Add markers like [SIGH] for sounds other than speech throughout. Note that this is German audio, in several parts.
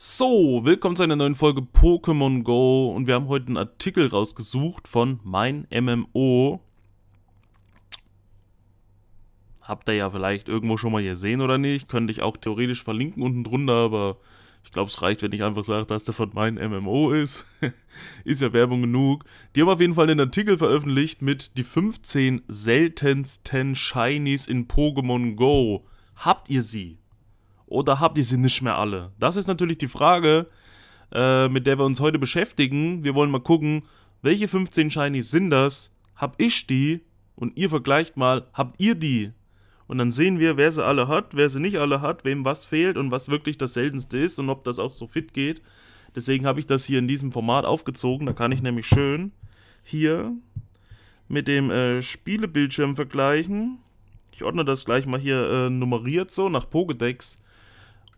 So, willkommen zu einer neuen Folge Pokémon Go und wir haben heute einen Artikel rausgesucht von mein MMO. Habt ihr ja vielleicht irgendwo schon mal gesehen oder nicht, könnte ich auch theoretisch verlinken unten drunter, aber ich glaube es reicht, wenn ich einfach sage, dass der von mein MMO ist. [LAUGHS] ist ja Werbung genug. Die haben auf jeden Fall einen Artikel veröffentlicht mit die 15 seltensten Shinies in Pokémon Go. Habt ihr sie? oder habt ihr sie nicht mehr alle? Das ist natürlich die Frage, äh, mit der wir uns heute beschäftigen. Wir wollen mal gucken, welche 15 Shinies sind das? Hab ich die? Und ihr vergleicht mal, habt ihr die? Und dann sehen wir, wer sie alle hat, wer sie nicht alle hat, wem was fehlt und was wirklich das Seltenste ist und ob das auch so fit geht. Deswegen habe ich das hier in diesem Format aufgezogen. Da kann ich nämlich schön hier mit dem äh, Spielebildschirm vergleichen. Ich ordne das gleich mal hier äh, nummeriert so nach Pokédex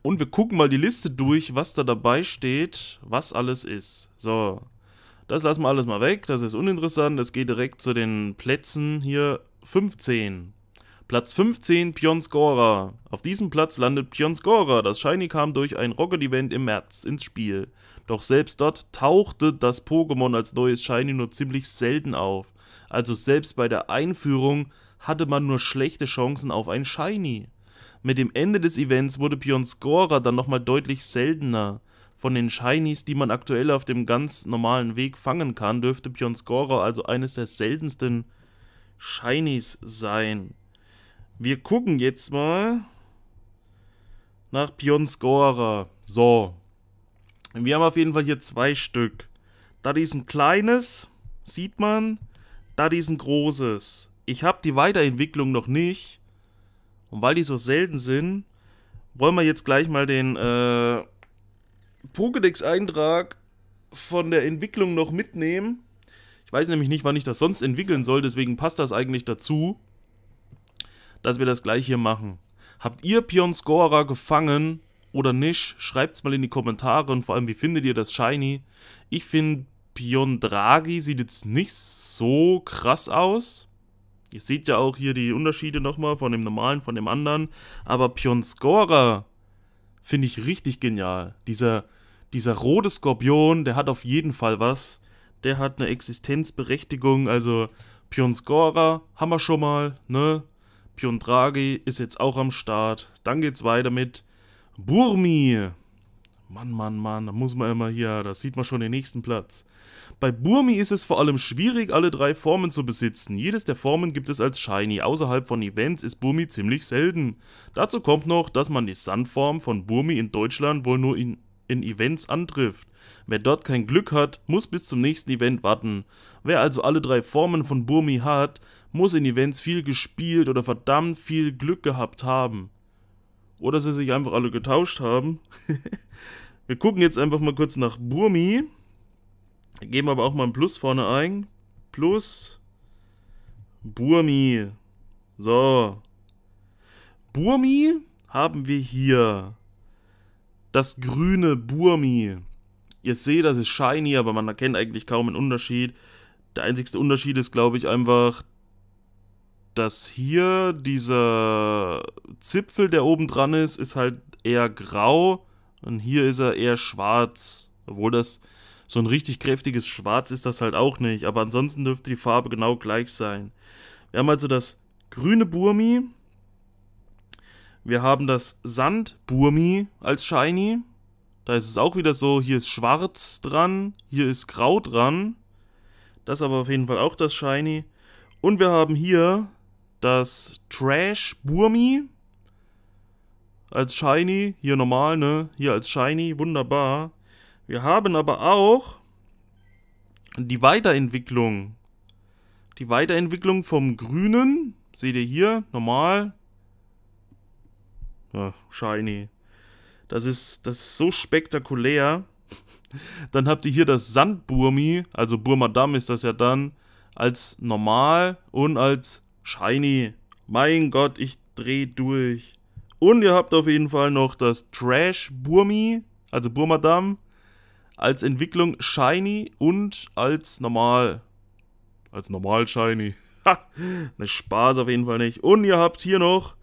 und wir gucken mal die Liste durch, was da dabei steht, was alles ist. So, das lassen wir alles mal weg, das ist uninteressant. Das geht direkt zu den Plätzen hier 15. Platz 15, Pionskora. Auf diesem Platz landet Pionskora. Das Shiny kam durch ein Rocket-Event im März ins Spiel. Doch selbst dort tauchte das Pokémon als neues Shiny nur ziemlich selten auf. Also selbst bei der Einführung hatte man nur schlechte Chancen auf ein Shiny. Mit dem Ende des Events wurde Pion Scorer dann nochmal deutlich seltener. Von den Shinies, die man aktuell auf dem ganz normalen Weg fangen kann, dürfte Pion Scorer also eines der seltensten Shinies sein. Wir gucken jetzt mal nach Pion Scorer. So. Wir haben auf jeden Fall hier zwei Stück. Da ist ein kleines, sieht man. Da ist ein großes. Ich habe die Weiterentwicklung noch nicht. Und weil die so selten sind, wollen wir jetzt gleich mal den äh, Pokédex-Eintrag von der Entwicklung noch mitnehmen. Ich weiß nämlich nicht, wann ich das sonst entwickeln soll, deswegen passt das eigentlich dazu, dass wir das gleich hier machen. Habt ihr Pion Scorer gefangen oder nicht? Schreibt es mal in die Kommentare und vor allem, wie findet ihr das Shiny? Ich finde, Pion Draghi sieht jetzt nicht so krass aus. Ihr seht ja auch hier die Unterschiede nochmal von dem normalen, von dem anderen. Aber Pion finde ich richtig genial. Dieser, dieser rote Skorpion, der hat auf jeden Fall was. Der hat eine Existenzberechtigung. Also Pion haben wir schon mal, ne? Pion Draghi ist jetzt auch am Start. Dann geht's weiter mit Burmi. Mann, Mann, Mann, da muss man immer hier, da sieht man schon den nächsten Platz. Bei Burmi ist es vor allem schwierig, alle drei Formen zu besitzen. Jedes der Formen gibt es als Shiny. Außerhalb von Events ist Burmi ziemlich selten. Dazu kommt noch, dass man die Sandform von Burmi in Deutschland wohl nur in, in Events antrifft. Wer dort kein Glück hat, muss bis zum nächsten Event warten. Wer also alle drei Formen von Burmi hat, muss in Events viel gespielt oder verdammt viel Glück gehabt haben. Oder sie sich einfach alle getauscht haben. [LAUGHS] Wir gucken jetzt einfach mal kurz nach Burmi. Geben aber auch mal ein Plus vorne ein. Plus Burmi. So. Burmi haben wir hier. Das grüne Burmi. Ihr seht, das ist shiny, aber man erkennt eigentlich kaum einen Unterschied. Der einzigste Unterschied ist, glaube ich, einfach, dass hier dieser Zipfel, der oben dran ist, ist halt eher grau und hier ist er eher schwarz. Obwohl das so ein richtig kräftiges Schwarz ist das halt auch nicht, aber ansonsten dürfte die Farbe genau gleich sein. Wir haben also das grüne Burmi, wir haben das Sand Burmi als Shiny, da ist es auch wieder so, hier ist schwarz dran, hier ist grau dran, das aber auf jeden Fall auch das Shiny. Und wir haben hier das Trash Burmi als Shiny, hier normal, ne? Hier als Shiny, wunderbar. Wir haben aber auch die Weiterentwicklung. Die Weiterentwicklung vom Grünen, seht ihr hier, normal. Ja, shiny. Das ist, das ist so spektakulär. [LAUGHS] dann habt ihr hier das Sandburmi, also Burma Damm ist das ja dann, als normal und als Shiny. Mein Gott, ich dreh durch. Und ihr habt auf jeden Fall noch das Trash Burmi, also Burmadam, als Entwicklung Shiny und als normal. Als normal Shiny. [LAUGHS] Ha, ne Spaß auf jeden Fall nicht. Und ihr habt hier noch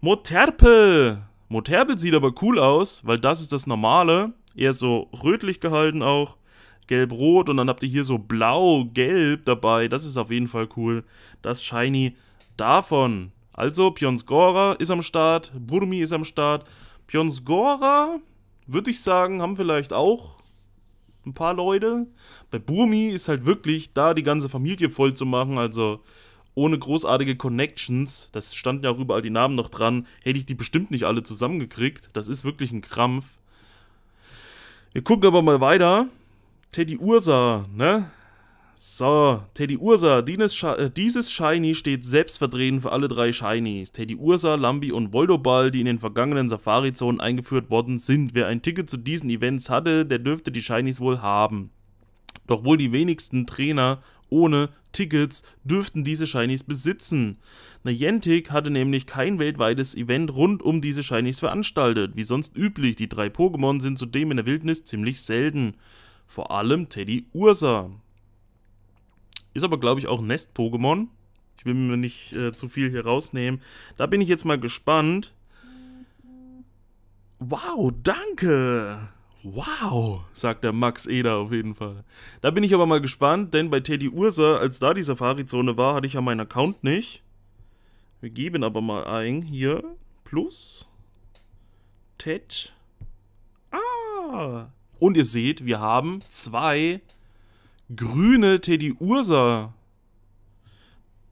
Moterpel. Moterpel sieht aber cool aus, weil das ist das normale. Er ist so rötlich gehalten auch gelb-rot und dann habt ihr hier so blau-gelb dabei. Das ist auf jeden Fall cool. Das Shiny davon. Also, Pionskora ist am Start, Burmi ist am Start. Pionskora, würde ich sagen, haben vielleicht auch ein paar Leute. Bei Burmi ist halt wirklich da, die ganze Familie voll zu machen, also ohne großartige Connections, das standen ja auch überall die Namen noch dran, hätte ich die bestimmt nicht alle zusammengekriegt. Das ist wirklich ein Krampf. Wir gucken aber mal weiter. Teddy Ursa, ne? So, Teddy Ursa, äh, dieses Shiny steht selbstverdrehend für alle drei Shinies. Teddy Ursa, Lambi und Voldoball, die in den vergangenen Safari-Zonen eingeführt worden sind. Wer ein Ticket zu diesen Events hatte, der dürfte die Shinies wohl haben. Doch wohl die wenigsten Trainer ohne Tickets dürften diese Shinies besitzen. Niantic hatte nämlich kein weltweites Event rund um diese Shinies veranstaltet. Wie sonst üblich, die drei Pokémon sind zudem in der Wildnis ziemlich selten. Vor allem Teddy Ursa. Ist aber, glaube ich, auch Nest-Pokémon. Ich will mir nicht äh, zu viel hier rausnehmen. Da bin ich jetzt mal gespannt. Wow, danke. Wow, sagt der Max Eder auf jeden Fall. Da bin ich aber mal gespannt, denn bei Teddy Ursa, als da die Safari-Zone war, hatte ich ja meinen Account nicht. Wir geben aber mal ein hier. Plus. Ted. Ah. Und ihr seht, wir haben zwei grüne Teddy Ursa.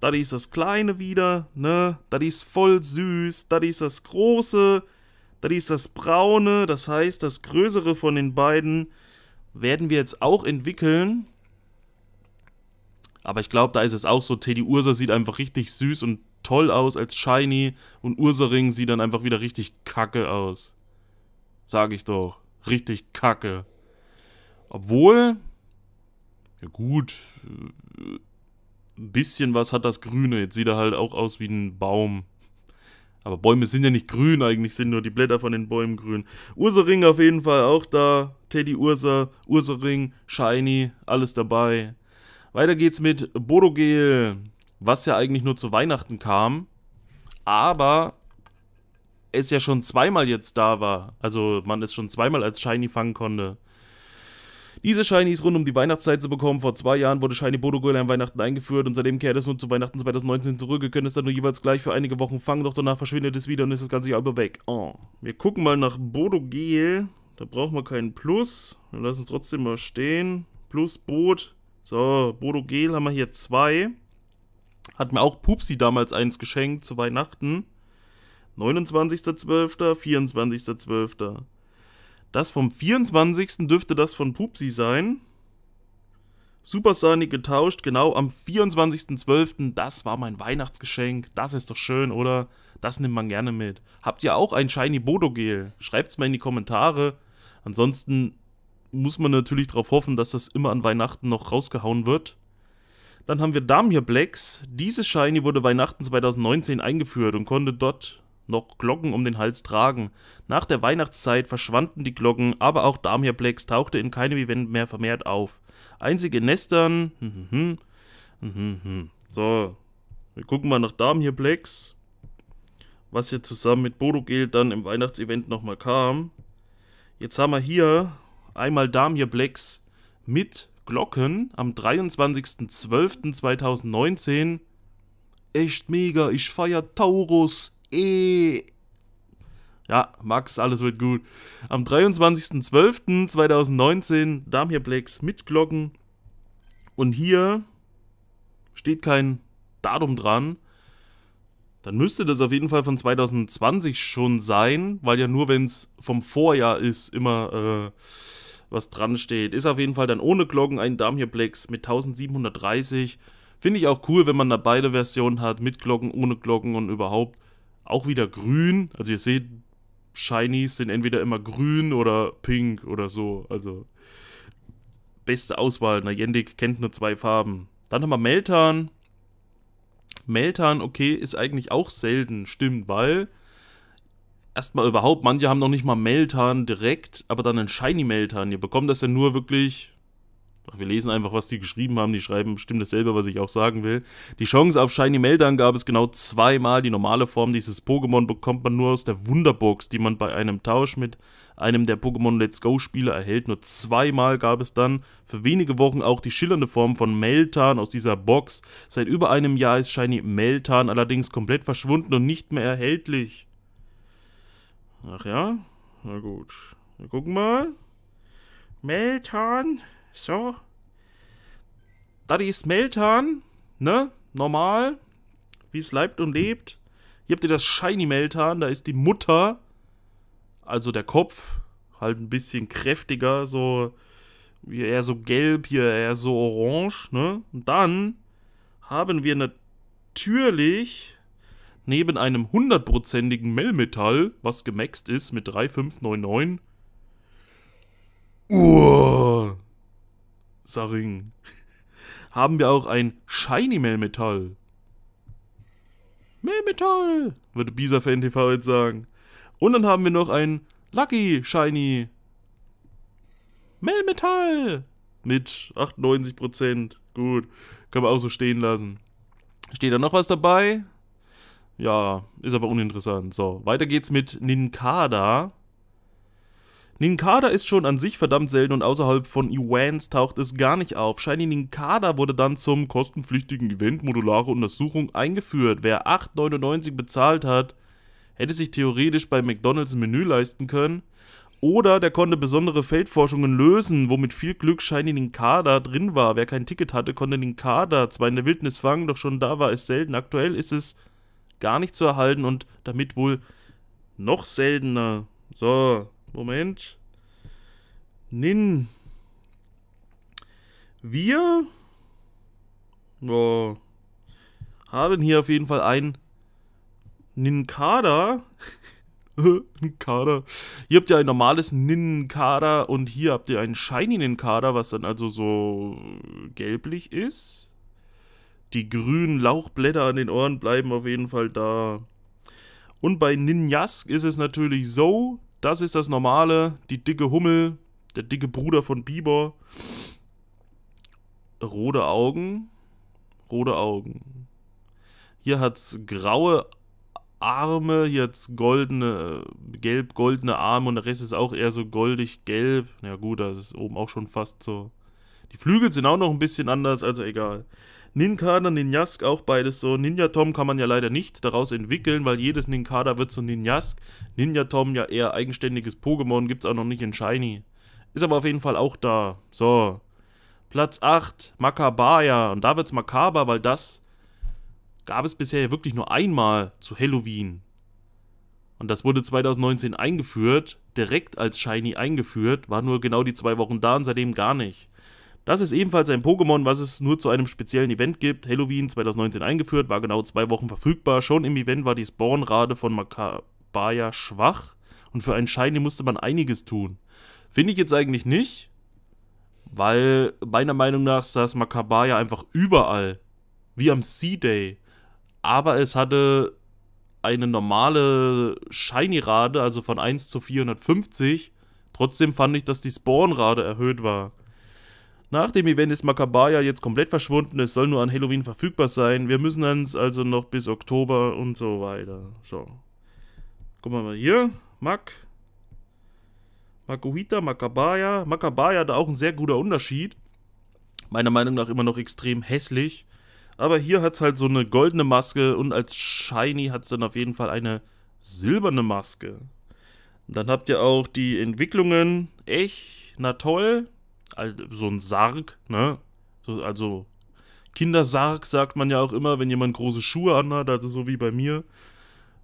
Da ist das kleine wieder, ne? Da ist voll süß. Da ist das große. Da ist das braune. Das heißt, das größere von den beiden werden wir jetzt auch entwickeln. Aber ich glaube, da ist es auch so. Teddy Ursa sieht einfach richtig süß und toll aus als Shiny. Und Ursaring sieht dann einfach wieder richtig kacke aus. Sag ich doch richtig kacke. Obwohl, ja gut, äh, ein bisschen was hat das Grüne. Jetzt sieht er halt auch aus wie ein Baum. Aber Bäume sind ja nicht grün, eigentlich sind nur die Blätter von den Bäumen grün. Ursering auf jeden Fall auch da. Teddy Ursa, Ursering, Shiny, alles dabei. Weiter geht's mit Bodogel, was ja eigentlich nur zu Weihnachten kam. Aber es ja schon zweimal jetzt da war. Also man es schon zweimal als Shiny fangen konnte. Diese Shinies rund um die Weihnachtszeit zu bekommen. Vor zwei Jahren wurde Shiny Bodogirl an Weihnachten eingeführt und seitdem kehrt es nun zu Weihnachten 2019 zurück. Ihr könnt es dann nur jeweils gleich für einige Wochen fangen, doch danach verschwindet es wieder und ist das ganze Jahr über weg. Oh. Wir gucken mal nach Bodogel. Da brauchen wir keinen Plus. Wir lassen es trotzdem mal stehen. Plus Boot. So, Bodogel haben wir hier zwei. Hat mir auch Pupsi damals eins geschenkt zu Weihnachten. 29.12., 24.12. Das vom 24. dürfte das von Pupsi sein. Supersonic getauscht, genau am 24.12. Das war mein Weihnachtsgeschenk. Das ist doch schön, oder? Das nimmt man gerne mit. Habt ihr auch ein Shiny Bodo Gel? Schreibt es mal in die Kommentare. Ansonsten muss man natürlich darauf hoffen, dass das immer an Weihnachten noch rausgehauen wird. Dann haben wir Damir Blacks. Dieses Shiny wurde Weihnachten 2019 eingeführt und konnte dort noch Glocken um den Hals tragen. Nach der Weihnachtszeit verschwanden die Glocken, aber auch Damirplex tauchte in keinem Event mehr vermehrt auf. Einzige Nestern. Hm, hm, hm, so, wir gucken mal nach Damirplex, was hier zusammen mit Bodo Geld dann im Weihnachtsevent nochmal kam. Jetzt haben wir hier einmal Damirplex mit Glocken am 23.12.2019. Echt mega, ich feier Taurus eh. Ja, Max, alles wird gut. Am 23.12.2019, Damir mit Glocken. Und hier steht kein Datum dran. Dann müsste das auf jeden Fall von 2020 schon sein, weil ja nur, wenn es vom Vorjahr ist, immer äh, was dran steht. Ist auf jeden Fall dann ohne Glocken ein Damir mit 1730. Finde ich auch cool, wenn man da beide Versionen hat, mit Glocken, ohne Glocken und überhaupt. Auch wieder grün. Also ihr seht, Shinies sind entweder immer grün oder pink oder so. Also beste Auswahl. Na, Jendik kennt nur zwei Farben. Dann haben wir Meltan. Meltan, okay, ist eigentlich auch selten, stimmt, weil erstmal überhaupt, manche haben noch nicht mal Meltan direkt, aber dann einen Shiny Meltan. Ihr bekommt das ja nur wirklich wir lesen einfach, was die geschrieben haben. Die schreiben bestimmt dasselbe, was ich auch sagen will. Die Chance auf Shiny Meldan gab es genau zweimal. Die normale Form dieses Pokémon bekommt man nur aus der Wunderbox, die man bei einem Tausch mit einem der Pokémon Let's Go Spieler erhält. Nur zweimal gab es dann für wenige Wochen auch die schillernde Form von Meltan aus dieser Box. Seit über einem Jahr ist Shiny Meltan allerdings komplett verschwunden und nicht mehr erhältlich. Ach ja? Na gut. Wir gucken mal. Meltan. So. Da ist Meltan, ne? Normal. Wie es leibt und lebt. Hier habt ihr das Shiny Meltan, da ist die Mutter, also der Kopf, halt ein bisschen kräftiger, so eher so gelb, hier eher so orange, ne? Und dann haben wir natürlich neben einem hundertprozentigen Melmetall, was gemaxt ist mit 3599, Uah, Sarin. Haben wir auch ein Shiny Melmetall? Melmetall, würde Bisa für NTV jetzt sagen. Und dann haben wir noch ein Lucky Shiny. Melmetall mit 98%. Gut, können wir auch so stehen lassen. Steht da noch was dabei? Ja, ist aber uninteressant. So, weiter geht's mit Ninkada. Ninkada ist schon an sich verdammt selten und außerhalb von Events taucht es gar nicht auf. Shiny Ninkada wurde dann zum kostenpflichtigen Event modulare Untersuchung eingeführt. Wer 8,99 bezahlt hat, hätte sich theoretisch bei McDonalds ein Menü leisten können. Oder der konnte besondere Feldforschungen lösen, wo mit viel Glück Shiny Ninkada drin war. Wer kein Ticket hatte, konnte Ninkada zwar in der Wildnis fangen, doch schon da war es selten. Aktuell ist es gar nicht zu erhalten und damit wohl noch seltener. So, Moment. Nin. Wir oh, haben hier auf jeden Fall ein Ninkada. [LAUGHS] Ninkada. Hier habt ihr ein normales Ninkada und hier habt ihr ein Shiny Ninkada, was dann also so gelblich ist. Die grünen Lauchblätter an den Ohren bleiben auf jeden Fall da. Und bei Ninjask ist es natürlich so, das ist das Normale. Die dicke Hummel, der dicke Bruder von Bieber. Rote Augen. Rote Augen. Hier hat es graue Arme, hier hat's goldene, gelb-goldene Arme und der Rest ist auch eher so goldig-gelb. Ja gut, das ist oben auch schon fast so. Die Flügel sind auch noch ein bisschen anders, also egal. Ninkada, Ninjask, auch beides so. Ninja Tom kann man ja leider nicht daraus entwickeln, weil jedes Ninkada wird zu Ninjask. Ninja Tom ja eher eigenständiges Pokémon, gibt es auch noch nicht in Shiny. Ist aber auf jeden Fall auch da. So. Platz 8, Makabaya. Und da wird es makaber, weil das gab es bisher ja wirklich nur einmal zu Halloween. Und das wurde 2019 eingeführt, direkt als Shiny eingeführt, war nur genau die zwei Wochen da und seitdem gar nicht. Das ist ebenfalls ein Pokémon, was es nur zu einem speziellen Event gibt. Halloween 2019 eingeführt, war genau zwei Wochen verfügbar. Schon im Event war die Spawnrate von Makabaya schwach und für einen Shiny musste man einiges tun. Finde ich jetzt eigentlich nicht, weil meiner Meinung nach saß Makabaya einfach überall, wie am Sea Day. Aber es hatte eine normale Shiny-Rate, also von 1 zu 450. Trotzdem fand ich, dass die Spawnrate erhöht war. Nach dem Event ist Makabaya jetzt komplett verschwunden, es soll nur an Halloween verfügbar sein. Wir müssen dann also noch bis Oktober und so weiter. So. Gucken wir mal hier. Mak. Makuhita, Makabaya. Makabaya, da auch ein sehr guter Unterschied. Meiner Meinung nach immer noch extrem hässlich. Aber hier hat es halt so eine goldene Maske und als Shiny hat es dann auf jeden Fall eine silberne Maske. Dann habt ihr auch die Entwicklungen. Echt? Na toll so ein Sarg, ne? So, also Kindersarg sagt man ja auch immer, wenn jemand große Schuhe anhat, also so wie bei mir.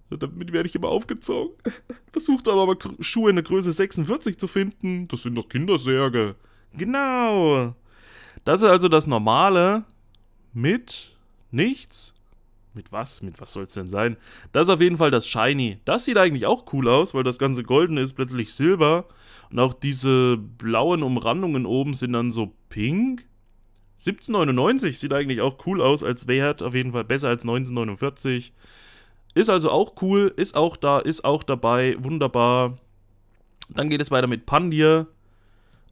Damit werde ich immer aufgezogen. [LAUGHS] Versucht aber, aber Schuhe in der Größe 46 zu finden. Das sind doch Kindersärge. Genau. Das ist also das Normale mit nichts mit was? Mit was soll es denn sein? Das ist auf jeden Fall das Shiny. Das sieht eigentlich auch cool aus, weil das ganze Goldene ist plötzlich Silber. Und auch diese blauen Umrandungen oben sind dann so pink. 1799 sieht eigentlich auch cool aus als Wert. Auf jeden Fall besser als 1949. Ist also auch cool. Ist auch da. Ist auch dabei. Wunderbar. Dann geht es weiter mit Pandir.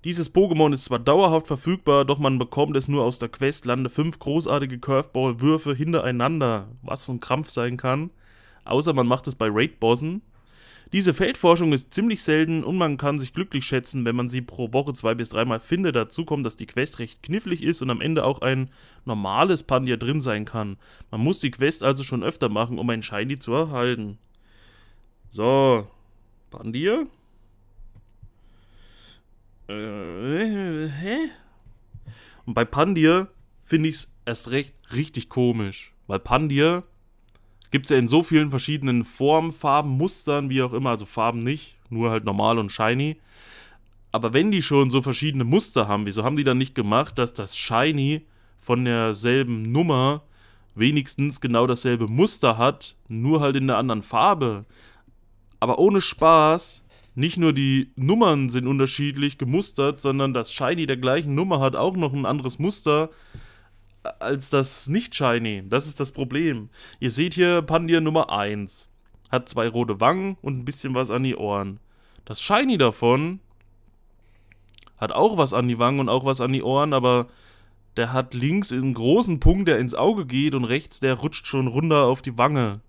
Dieses Pokémon ist zwar dauerhaft verfügbar, doch man bekommt es nur aus der Quest, lande 5 großartige Curveball-Würfe hintereinander, was ein Krampf sein kann, außer man macht es bei Raid-Bossen. Diese Feldforschung ist ziemlich selten und man kann sich glücklich schätzen, wenn man sie pro Woche zwei bis dreimal findet. Dazu kommt, dass die Quest recht knifflig ist und am Ende auch ein normales Pandier drin sein kann. Man muss die Quest also schon öfter machen, um ein Shiny zu erhalten. So, Pandier? Äh, hä? Und bei Pandir finde ich es erst recht richtig komisch. Weil Pandir gibt es ja in so vielen verschiedenen Formen, Farben, Mustern, wie auch immer. Also Farben nicht, nur halt normal und shiny. Aber wenn die schon so verschiedene Muster haben, wieso haben die dann nicht gemacht, dass das Shiny von derselben Nummer wenigstens genau dasselbe Muster hat, nur halt in einer anderen Farbe? Aber ohne Spaß, nicht nur die Nummern sind unterschiedlich gemustert, sondern das Shiny der gleichen Nummer hat auch noch ein anderes Muster als das Nicht-Shiny. Das ist das Problem. Ihr seht hier Pandia Nummer 1. Hat zwei rote Wangen und ein bisschen was an die Ohren. Das Shiny davon hat auch was an die Wangen und auch was an die Ohren, aber der hat links einen großen Punkt, der ins Auge geht und rechts, der rutscht schon runter auf die Wange.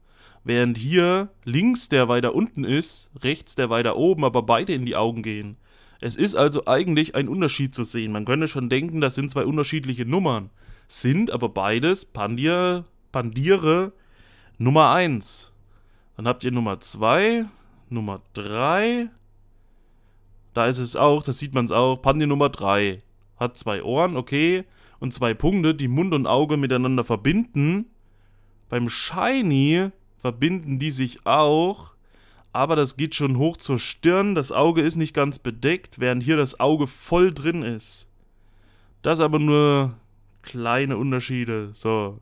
Während hier links der weiter unten ist, rechts der weiter oben, aber beide in die Augen gehen. Es ist also eigentlich ein Unterschied zu sehen. Man könnte schon denken, das sind zwei unterschiedliche Nummern. Sind aber beides Pandier, Pandiere Nummer 1. Dann habt ihr Nummer 2, Nummer 3. Da ist es auch, das sieht man es auch. Pandier Nummer 3. Hat zwei Ohren, okay. Und zwei Punkte, die Mund und Auge miteinander verbinden. Beim Shiny verbinden die sich auch, aber das geht schon hoch zur Stirn, das Auge ist nicht ganz bedeckt, während hier das Auge voll drin ist. Das aber nur kleine Unterschiede. So,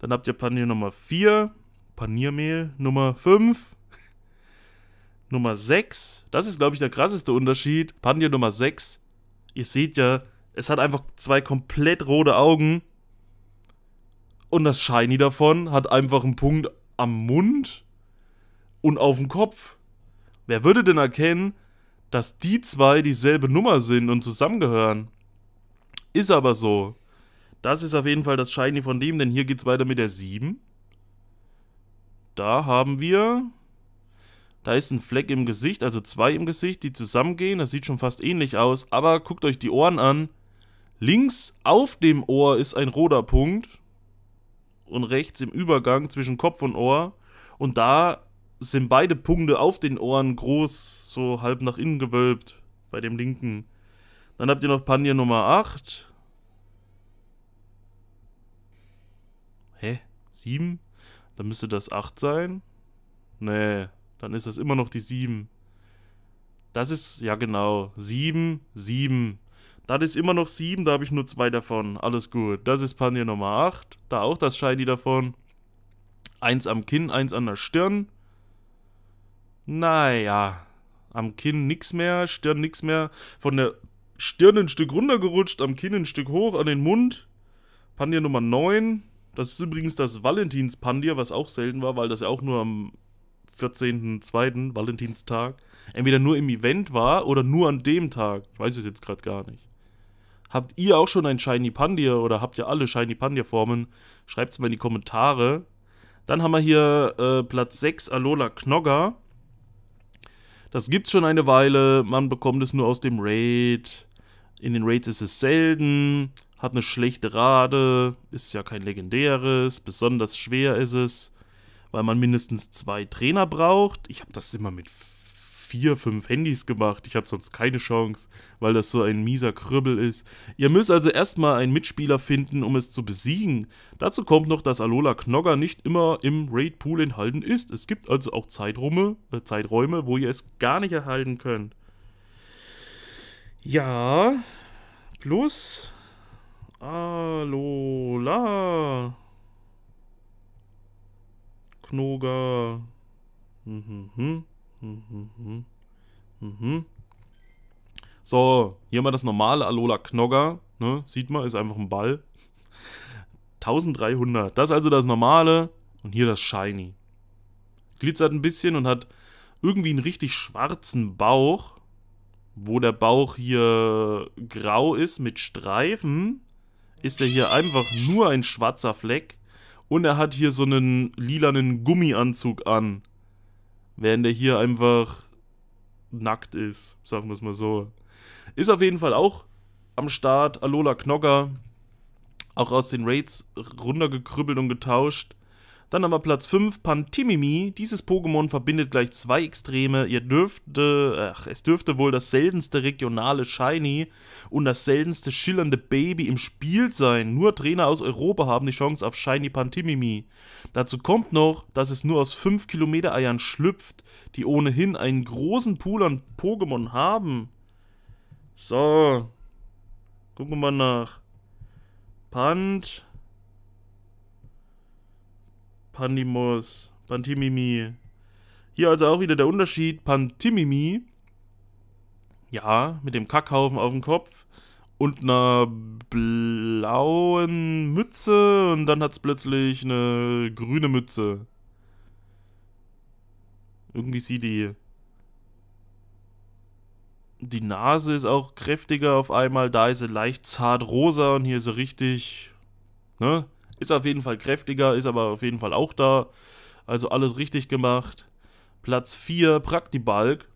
dann habt ihr Panier Nummer 4, Paniermehl Nummer 5. [LAUGHS] Nummer 6, das ist, glaube ich, der krasseste Unterschied. Panier Nummer 6, ihr seht ja, es hat einfach zwei komplett rote Augen. Und das Shiny davon hat einfach einen Punkt am Mund und auf dem Kopf. Wer würde denn erkennen, dass die zwei dieselbe Nummer sind und zusammengehören? Ist aber so. Das ist auf jeden Fall das Shiny von dem, denn hier geht es weiter mit der 7. Da haben wir. Da ist ein Fleck im Gesicht, also zwei im Gesicht, die zusammengehen. Das sieht schon fast ähnlich aus, aber guckt euch die Ohren an. Links auf dem Ohr ist ein roter Punkt und rechts im Übergang zwischen Kopf und Ohr. Und da sind beide Punkte auf den Ohren groß, so halb nach innen gewölbt, bei dem linken. Dann habt ihr noch Panja Nummer 8. Hä? 7? Dann müsste das 8 sein. Nee, dann ist das immer noch die 7. Das ist, ja genau, 7, 7. Das ist immer noch 7, da habe ich nur 2 davon. Alles gut. Das ist Panier Nummer 8. Da auch das Shiny davon. Eins am Kinn, eins an der Stirn. Naja. Am Kinn nix mehr, Stirn nix mehr. Von der Stirn ein Stück runtergerutscht, am Kinn ein Stück hoch, an den Mund. Pandir Nummer 9. Das ist übrigens das valentins pandir was auch selten war, weil das ja auch nur am 14.02. Valentinstag entweder nur im Event war oder nur an dem Tag. Ich weiß es jetzt gerade gar nicht. Habt ihr auch schon ein Shiny Pandir oder habt ihr alle Shiny Pandir-Formen? Schreibt es mal in die Kommentare. Dann haben wir hier äh, Platz 6 Alola Knogger. Das gibt es schon eine Weile. Man bekommt es nur aus dem Raid. In den Raids ist es selten. Hat eine schlechte Rate. Ist ja kein legendäres. Besonders schwer ist es, weil man mindestens zwei Trainer braucht. Ich habe das immer mit vier, fünf Handys gemacht. Ich habe sonst keine Chance, weil das so ein mieser Krübbel ist. Ihr müsst also erstmal einen Mitspieler finden, um es zu besiegen. Dazu kommt noch, dass Alola Knogger nicht immer im Raid Pool enthalten ist. Es gibt also auch Zeiträume, äh, Zeiträume wo ihr es gar nicht erhalten könnt. Ja, plus Alola. Knoger. Mhm. mhm. Mhm, mhm. Mhm. So, hier haben wir das normale Alola Knogger. Ne? Sieht man, ist einfach ein Ball. 1300. [LAUGHS] Das ist also das normale. Und hier das Shiny. Glitzert ein bisschen und hat irgendwie einen richtig schwarzen Bauch. Wo der Bauch hier grau ist mit Streifen, ist er hier einfach nur ein schwarzer Fleck. Und er hat hier so einen lilanen Gummianzug an während er hier einfach nackt ist, sagen wir es mal so. Ist auf jeden Fall auch am Start. Alola Knogger, auch aus den Raids runtergekrüppelt und getauscht. Dann haben wir Platz 5, Pantimimi. Dieses Pokémon verbindet gleich zwei Extreme. Ihr dürfte, ach, es dürfte wohl das seltenste regionale Shiny und das seltenste schillernde Baby im Spiel sein. Nur Trainer aus Europa haben die Chance auf Shiny Pantimimi. Dazu kommt noch, dass es nur aus 5 Kilometer Eiern schlüpft, die ohnehin einen großen Pool an Pokémon haben. So. Gucken wir mal nach. Pant. Pandimos, Pantimimi. Hier also auch wieder der Unterschied. Pantimimi, ja, mit dem Kackhaufen auf dem Kopf und einer blauen Mütze und dann hat es plötzlich eine grüne Mütze. Irgendwie sieht die. Die Nase ist auch kräftiger auf einmal, da ist sie leicht zart rosa und hier ist sie richtig, ne? Ist auf jeden Fall kräftiger, ist aber auf jeden Fall auch da. Also alles richtig gemacht. Platz 4, Praktibalk.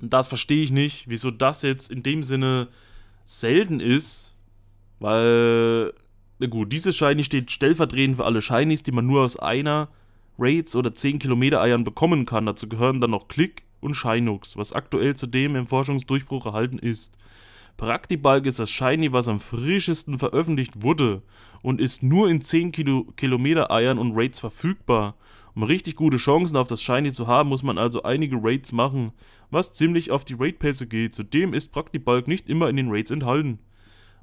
Das verstehe ich nicht, wieso das jetzt in dem Sinne selten ist. Weil, na gut, dieses Shiny steht stellvertretend für alle Shinies, die man nur aus einer Raids oder 10 Kilometer Eiern bekommen kann. Dazu gehören dann noch Klick und Shinux, was aktuell zudem im Forschungsdurchbruch erhalten ist. Praktibalk ist das Shiny, was am frischesten veröffentlicht wurde und ist nur in 10 Kilo Kilometer Eiern und Raids verfügbar. Um richtig gute Chancen auf das Shiny zu haben, muss man also einige Raids machen, was ziemlich auf die Raid-Pässe geht. Zudem ist Praktibalk nicht immer in den Raids enthalten.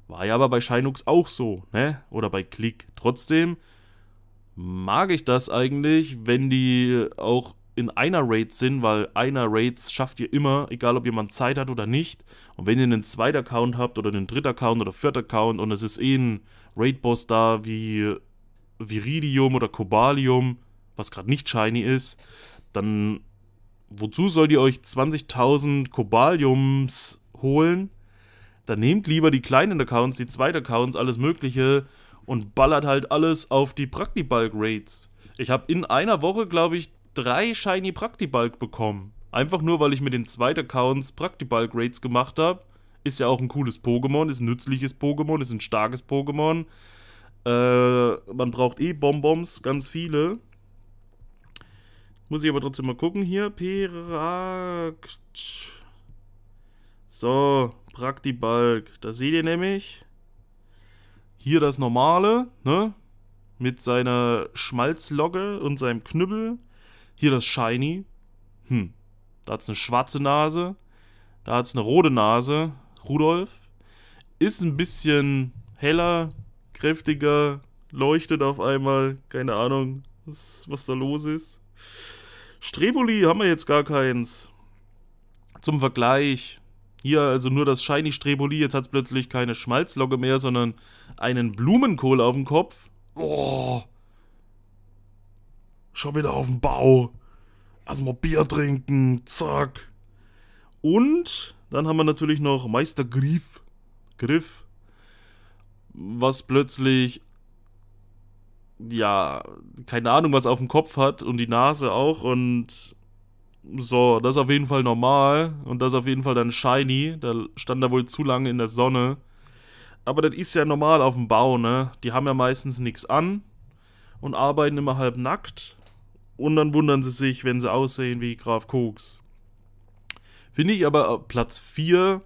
War ja aber bei Shinux auch so, ne? Oder bei Click. Trotzdem mag ich das eigentlich, wenn die auch in einer Raid sind, weil einer Raids schafft ihr immer, egal ob jemand Zeit hat oder nicht. Und wenn ihr einen zweiten Account habt oder einen dritten Account oder vierten Account und es ist eh ein Raid-Boss da wie Viridium oder Cobalium, was gerade nicht shiny ist, dann wozu sollt ihr euch 20.000 Cobaliums holen? Dann nehmt lieber die kleinen Accounts, die zweiten Accounts, alles Mögliche und ballert halt alles auf die Praktibalg-Raids. Ich habe in einer Woche, glaube ich, drei Shiny Praktibalk bekommen. Einfach nur, weil ich mit den zwei Accounts Praktibalk Raids gemacht habe. Ist ja auch ein cooles Pokémon, ist ein nützliches Pokémon, ist ein starkes Pokémon. Äh, man braucht eh Bonbons, ganz viele. Muss ich aber trotzdem mal gucken hier. Perakt. So, Praktibalk. Da seht ihr nämlich. Hier das normale, ne? Mit seiner Schmalzlogge und seinem Knüppel. Hier das Shiny. Hm. Da hat es eine schwarze Nase. Da hat es eine rote Nase. Rudolf. Ist ein bisschen heller, kräftiger, leuchtet auf einmal. Keine Ahnung, was, was da los ist. Streboli haben wir jetzt gar keins. Zum Vergleich. Hier also nur das Shiny Streboli. Jetzt hat es plötzlich keine Schmalzlocke mehr, sondern einen Blumenkohl auf dem Kopf. Oh, schon wieder auf dem Bau. Erstmal Bier trinken, zack. Und dann haben wir natürlich noch Meister Griff. Griff. Was plötzlich. Ja, keine Ahnung, was auf dem Kopf hat und die Nase auch und. So, das ist auf jeden Fall normal und das ist auf jeden Fall dann shiny. Da stand er wohl zu lange in der Sonne. Aber das ist ja normal auf dem Bau, ne? Die haben ja meistens nichts an und arbeiten immer halb nackt. Und dann wundern sie sich, wenn sie aussehen wie Graf Koks. Finde ich aber äh, Platz 4,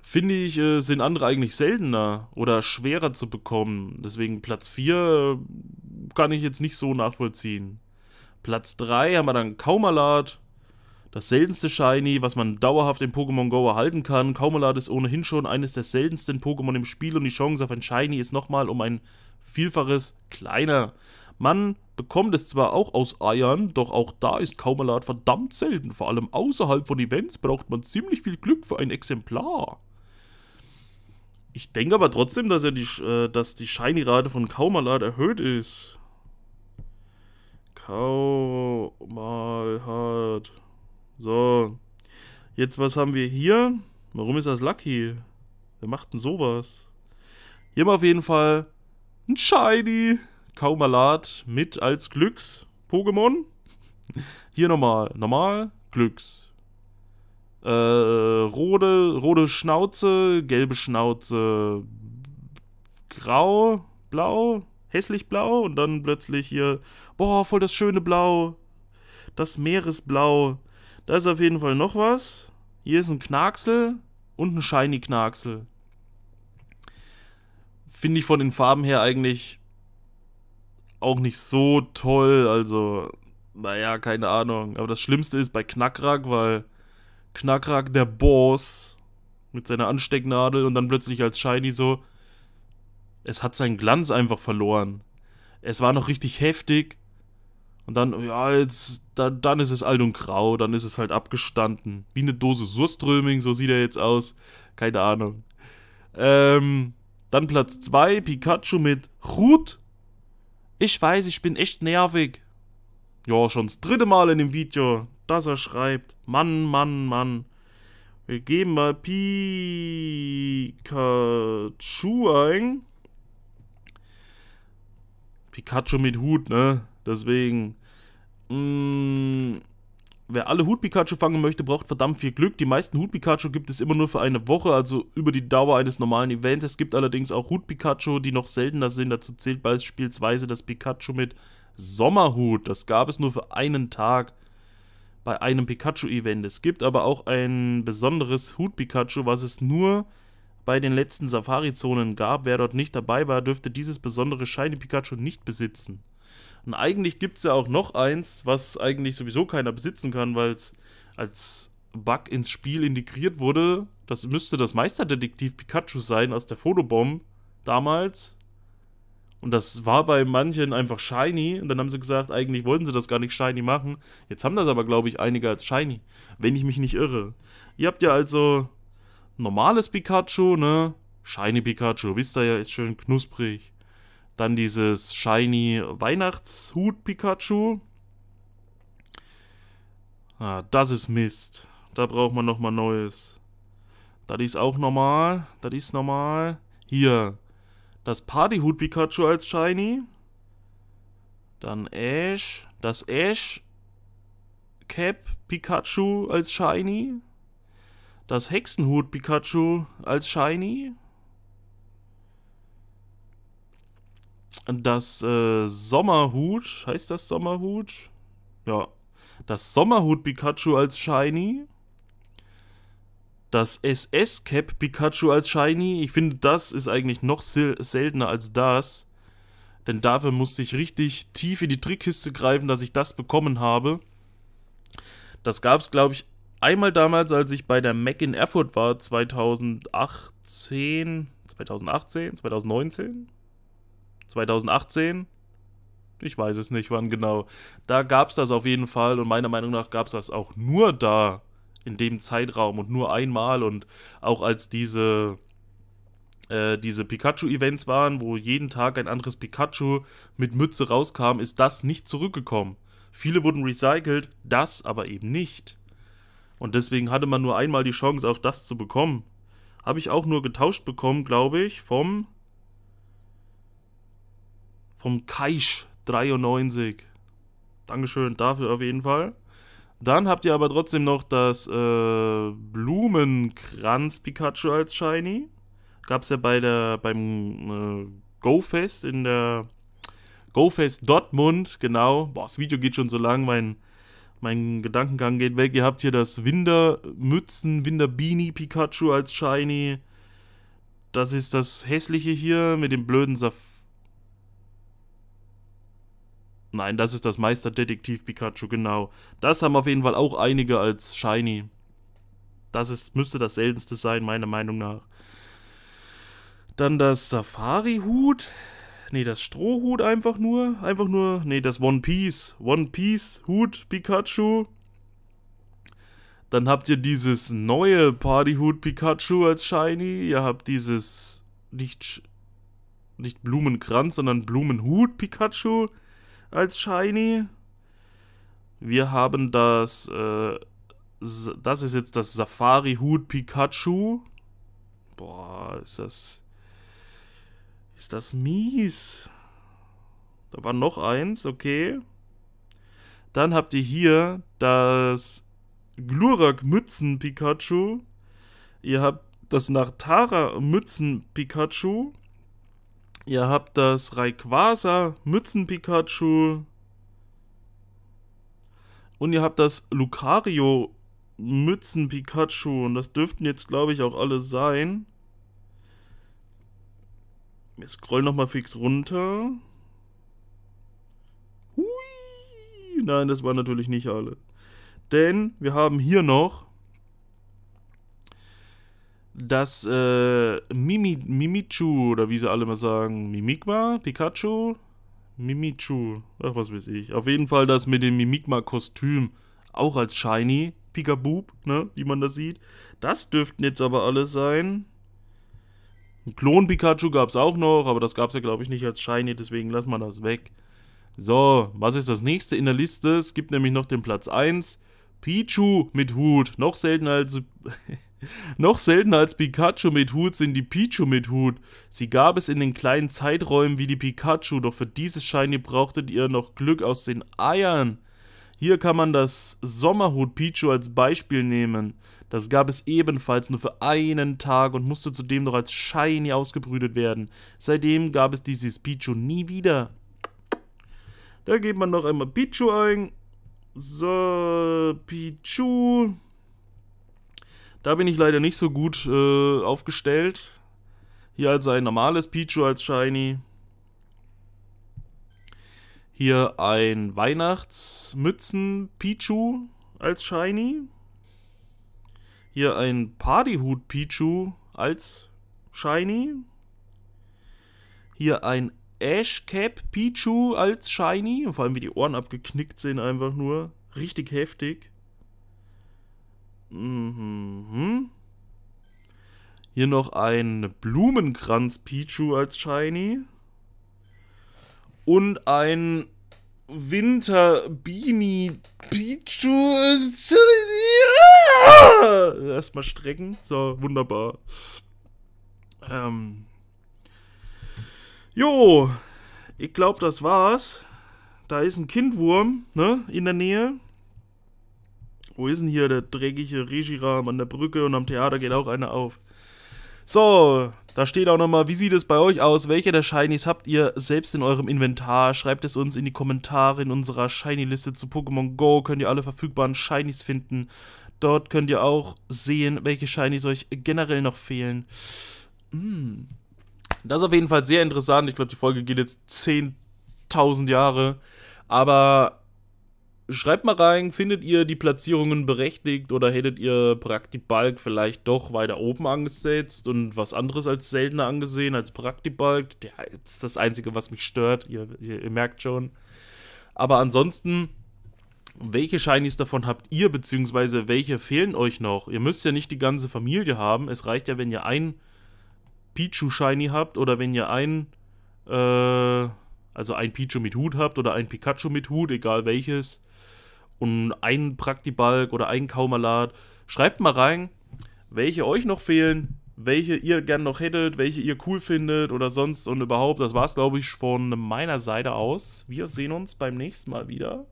finde ich, äh, sind andere eigentlich seltener oder schwerer zu bekommen. Deswegen Platz 4 äh, kann ich jetzt nicht so nachvollziehen. Platz 3 haben wir dann Kaumalat. Das seltenste Shiny, was man dauerhaft in Pokémon Go erhalten kann. Kaumalat ist ohnehin schon eines der seltensten Pokémon im Spiel und die Chance auf ein Shiny ist nochmal um ein Vielfaches kleiner. Man bekommt es zwar auch aus Eiern, doch auch da ist Kaumalat verdammt selten. Vor allem außerhalb von Events braucht man ziemlich viel Glück für ein Exemplar. Ich denke aber trotzdem, dass, er die, äh, dass die Shiny-Rate von Kaumalat erhöht ist. Kaumalat. So. Jetzt, was haben wir hier? Warum ist das Lucky? Wer macht denn sowas? Hier haben wir auf jeden Fall ein Shiny. Kaumalat mit als Glücks-Pokémon. Hier nochmal, normal, Glücks. Äh, rode, rode Schnauze, gelbe Schnauze, grau, blau, hässlich blau und dann plötzlich hier, boah, voll das schöne Blau, das Meeresblau. Da ist auf jeden Fall noch was. Hier ist ein Knacksel und ein Shiny Knacksel. Finde ich von den Farben her eigentlich auch nicht so toll. Also, naja, keine Ahnung. Aber das Schlimmste ist bei Knackrack, weil Knackrack, der Boss, mit seiner Anstecknadel und dann plötzlich als Shiny so. Es hat seinen Glanz einfach verloren. Es war noch richtig heftig. Und dann, ja, jetzt, dann, dann ist es alt und grau, dann ist es halt abgestanden. Wie eine Dose Surströming, so sieht er jetzt aus. Keine Ahnung. Ähm, dann Platz 2, Pikachu mit Hut ich weiß, ich bin echt nervig. Ja, schon das dritte Mal in dem Video, dass er schreibt. Mann, Mann, Mann. Wir geben mal Pikachu ein. Pikachu mit Hut, ne? Deswegen. Mh, mm, Wer alle Hut-Pikachu fangen möchte, braucht verdammt viel Glück. Die meisten Hut-Pikachu gibt es immer nur für eine Woche, also über die Dauer eines normalen Events. Es gibt allerdings auch Hut-Pikachu, die noch seltener sind. Dazu zählt beispielsweise das Pikachu mit Sommerhut. Das gab es nur für einen Tag bei einem Pikachu-Event. Es gibt aber auch ein besonderes Hut-Pikachu, was es nur bei den letzten Safari-Zonen gab. Wer dort nicht dabei war, dürfte dieses besondere Shiny-Pikachu nicht besitzen. Und eigentlich gibt es ja auch noch eins, was eigentlich sowieso keiner besitzen kann, weil es als Bug ins Spiel integriert wurde. Das müsste das Meisterdetektiv Pikachu sein aus der Fotobomb damals. Und das war bei manchen einfach shiny. Und dann haben sie gesagt, eigentlich wollten sie das gar nicht shiny machen. Jetzt haben das aber, glaube ich, einige als shiny. Wenn ich mich nicht irre. Ihr habt ja also normales Pikachu, ne? Shiny Pikachu, wisst ihr ja, ist schön knusprig. Dann dieses shiny Weihnachtshut Pikachu. Ah, das ist Mist. Da braucht man nochmal Neues. Das ist auch normal. Das ist normal. Hier. Das Partyhut Pikachu als Shiny. Dann Ash. Das Ash Cap Pikachu als Shiny. Das Hexenhut Pikachu als Shiny. das äh, Sommerhut, heißt das Sommerhut? Ja. Das Sommerhut Pikachu als Shiny. Das SS-Cap Pikachu als Shiny. Ich finde, das ist eigentlich noch seltener als das. Denn dafür musste ich richtig tief in die Trickkiste greifen, dass ich das bekommen habe. Das gab es, glaube ich, einmal damals, als ich bei der Mac in Erfurt war, 2018, 2018, 2019. 2018? Ich weiß es nicht, wann genau. Da gab es das auf jeden Fall und meiner Meinung nach gab es das auch nur da in dem Zeitraum und nur einmal und auch als diese äh, diese Pikachu-Events waren, wo jeden Tag ein anderes Pikachu mit Mütze rauskam, ist das nicht zurückgekommen. Viele wurden recycelt, das aber eben nicht. Und deswegen hatte man nur einmal die Chance, auch das zu bekommen. Habe ich auch nur getauscht bekommen, glaube ich, vom vom Kaisch93. Dankeschön dafür auf jeden Fall. Dann habt ihr aber trotzdem noch das äh, Blumenkranz-Pikachu als Shiny. Gab es ja bei der, beim äh, GoFest in der GoFest Dortmund, genau. Boah, das Video geht schon so lang, mein, mein Gedankengang geht weg. Ihr habt hier das Windermützen, Winderbeanie Pikachu als Shiny. Das ist das hässliche hier mit dem blöden Safari. Nein, das ist das Meisterdetektiv Pikachu, genau. Das haben auf jeden Fall auch einige als Shiny. Das ist, müsste das seltenste sein, meiner Meinung nach. Dann das Safari-Hut. Nee, das Strohhut einfach nur. Einfach nur. Nee, das One Piece. One Piece Hut Pikachu. Dann habt ihr dieses neue Partyhut Pikachu als Shiny. Ihr habt dieses nicht, nicht Blumenkranz, sondern Blumenhut Pikachu als Shiny. Wir haben das, äh, das ist jetzt das Safari Hut Pikachu. Boah, ist das, ist das mies. Da war noch eins, okay. Dann habt ihr hier das Glurak Mützen Pikachu. Ihr habt das Nartara Mützen Pikachu. Ihr habt das Rayquaza, Mützen-Pikachu. Und ihr habt das Lucario, Mützen-Pikachu. Und das dürften jetzt, glaube ich, auch alle sein. Wir scrollen nochmal fix runter. Hui! Nein, das waren natürlich nicht alle. Denn wir haben hier noch dass äh, Mimi, Mimichu oder wie sie alle mal sagen, Mimikma, Pikachu, Mimichu, ach was weiß ich. Auf jeden Fall das mit dem Mimikma-Kostüm, auch als Shiny, Pikaboob, ne, wie man das sieht. Das dürften jetzt aber alle sein. Ein Klon Pikachu gab es auch noch, aber das gab es ja, glaube ich, nicht als Shiny, deswegen lassen wir das weg. So, was ist das nächste in der Liste? Es gibt nämlich noch den Platz 1. Pichu mit Hut. Noch seltener als noch seltener als Pikachu mit Hut sind die Pichu mit Hut. Sie gab es in den kleinen Zeiträumen wie die Pikachu, doch für dieses Shiny brauchtet ihr noch Glück aus den Eiern. Hier kann man das Sommerhut Pichu als Beispiel nehmen. Das gab es ebenfalls nur für einen Tag und musste zudem noch als Shiny ausgebrütet werden. Seitdem gab es dieses Pichu nie wieder. Da geht man noch einmal Pichu ein. So, Pichu. Da bin ich leider nicht so gut äh, aufgestellt. Hier also ein normales Pichu als Shiny. Hier ein Weihnachtsmützen-Pichu als Shiny. Hier ein Partyhut-Pichu als Shiny. Hier ein ash cap pichu als Shiny. Und vor allem, wie die Ohren abgeknickt sind, einfach nur. Richtig heftig. Mhm. Hier noch ein Blumenkranz Pichu als Shiny. Und ein Winter Beanie Pichu als Shiny. Ah! Erstmal strecken. So, wunderbar. Ähm. Jo, ich glaube, das war's. Da ist ein Kindwurm, ne, in der Nähe. Wo ist denn hier der dreckige Regiram an der Brücke und am Theater geht auch einer auf? So, da steht auch nochmal, wie sieht es bei euch aus? Welche der Shinies habt ihr selbst in eurem Inventar? Schreibt es uns in die Kommentare in unserer Shiny-Liste zu Pokémon Go. Könnt ihr alle verfügbaren Shinies finden. Dort könnt ihr auch sehen, welche Shinies euch generell noch fehlen. Hm. Das ist auf jeden Fall sehr interessant. Ich glaube, die Folge geht jetzt 10.000 Jahre. Aber Schreibt mal rein, findet ihr die Platzierungen berechtigt oder hättet ihr Praktibalk vielleicht doch weiter oben angesetzt und was anderes als seltener angesehen als Praktibalk? Der ist das Einzige, was mich stört, ihr, ihr, ihr merkt schon. Aber ansonsten, welche Shinies davon habt ihr, beziehungsweise welche fehlen euch noch? Ihr müsst ja nicht die ganze Familie haben, es reicht ja, wenn ihr ein Pichu Shiny habt oder wenn ihr ein, äh, also ein Pichu mit Hut habt oder ein Pikachu mit Hut, egal welches und ein Praktibalk oder ein Kaumalat. Schreibt mal rein, welche euch noch fehlen, welche ihr gern noch hättet, welche ihr cool findet oder sonst und überhaupt. Das war's, glaube ich, von meiner Seite aus. Wir sehen uns beim nächsten Mal wieder.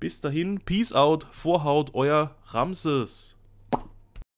Bis dahin, Peace out, Vorhaut, euer Ramses.